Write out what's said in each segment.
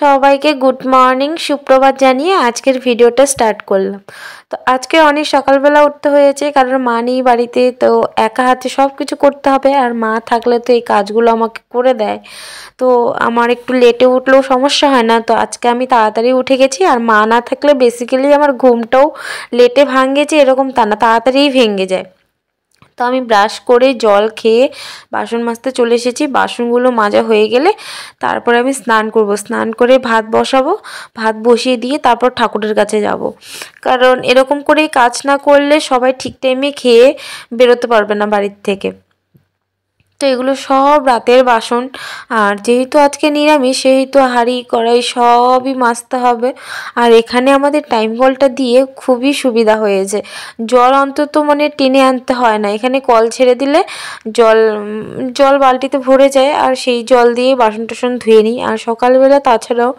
সবাইকে good morning সুপ্রভাত জানিয়ে আজকের ভিডিওটা স্টার্ট করলাম তো আজকে অনেক সকালবেলা উঠতে হয়েছে কারণ মা নেই বাড়িতে তো একা হাতে সব কিছু করতে হবে আর মা থাকলে তো এই কাজগুলো আমাকে করে দেয় তো আমার একটু লেটে উঠলেও সমস্যা হয় না তো আজকে আমি তাড়াতাড়ি উঠে গেছি আর মা না থাকলে বেসিক্যালি আমার ঘুমটাও লেটে ভাঙ্গেছে এরকম তা না তাড়াতাড়িই ভেঙে যায় তো আমি ব্রাশ করে জল খেয়ে বাসন মাজতে চলে এসেছি বাসনগুলো মাজা হয়ে গেলে তারপরে আমি স্নান করব স্নান করে ভাত বসাবো ভাত বসিয়ে দিয়ে তারপর ঠাকুরের কাছে যাব। কারণ এরকম করেই কাজ না করলে সবাই ঠিক টাইমে খেয়ে বেরোতে পারবে না বাড়ির থেকে তো এগুলো সব রাতের বাসন আর যেহেতু আজকে নিরামিষ সেহেতু হাঁড়ি কড়াই সবই মাজতে হবে আর এখানে আমাদের টাইম কলটা দিয়ে খুবই সুবিধা হয়েছে জল অন্তত মানে টেনে আনতে হয় না এখানে কল ছেড়ে দিলে জল জল বালতিতে ভরে যায় আর সেই জল দিয়ে বাসন টাসন ধুয়ে নিই আর সকালবেলা তাছাড়াও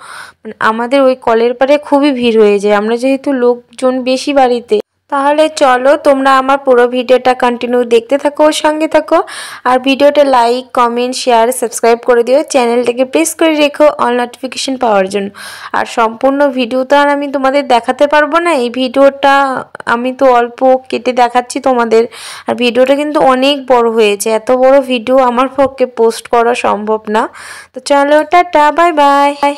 মানে আমাদের ওই কলের পারে খুবই ভিড় হয়ে যায় আমরা যেহেতু লোকজন বেশি বাড়িতে তাহলে চলো তোমরা আমার পুরো ভিডিওটা কন্টিনিউ দেখতে থাকো সঙ্গে থাকো আর ভিডিওটা লাইক কমেন্ট শেয়ার সাবস্ক্রাইব করে দিও চ্যানেলটাকে প্রেস করে রেখো অল নোটিফিকেশান পাওয়ার জন্য আর সম্পূর্ণ ভিডিও তো আর আমি তোমাদের দেখাতে পারবো না এই ভিডিওটা আমি তো অল্প কেটে দেখাচ্ছি তোমাদের আর ভিডিওটা কিন্তু অনেক বড় হয়েছে এত বড় ভিডিও আমার পক্ষে পোস্ট করা সম্ভব না তো চলো টাটা বাই বাই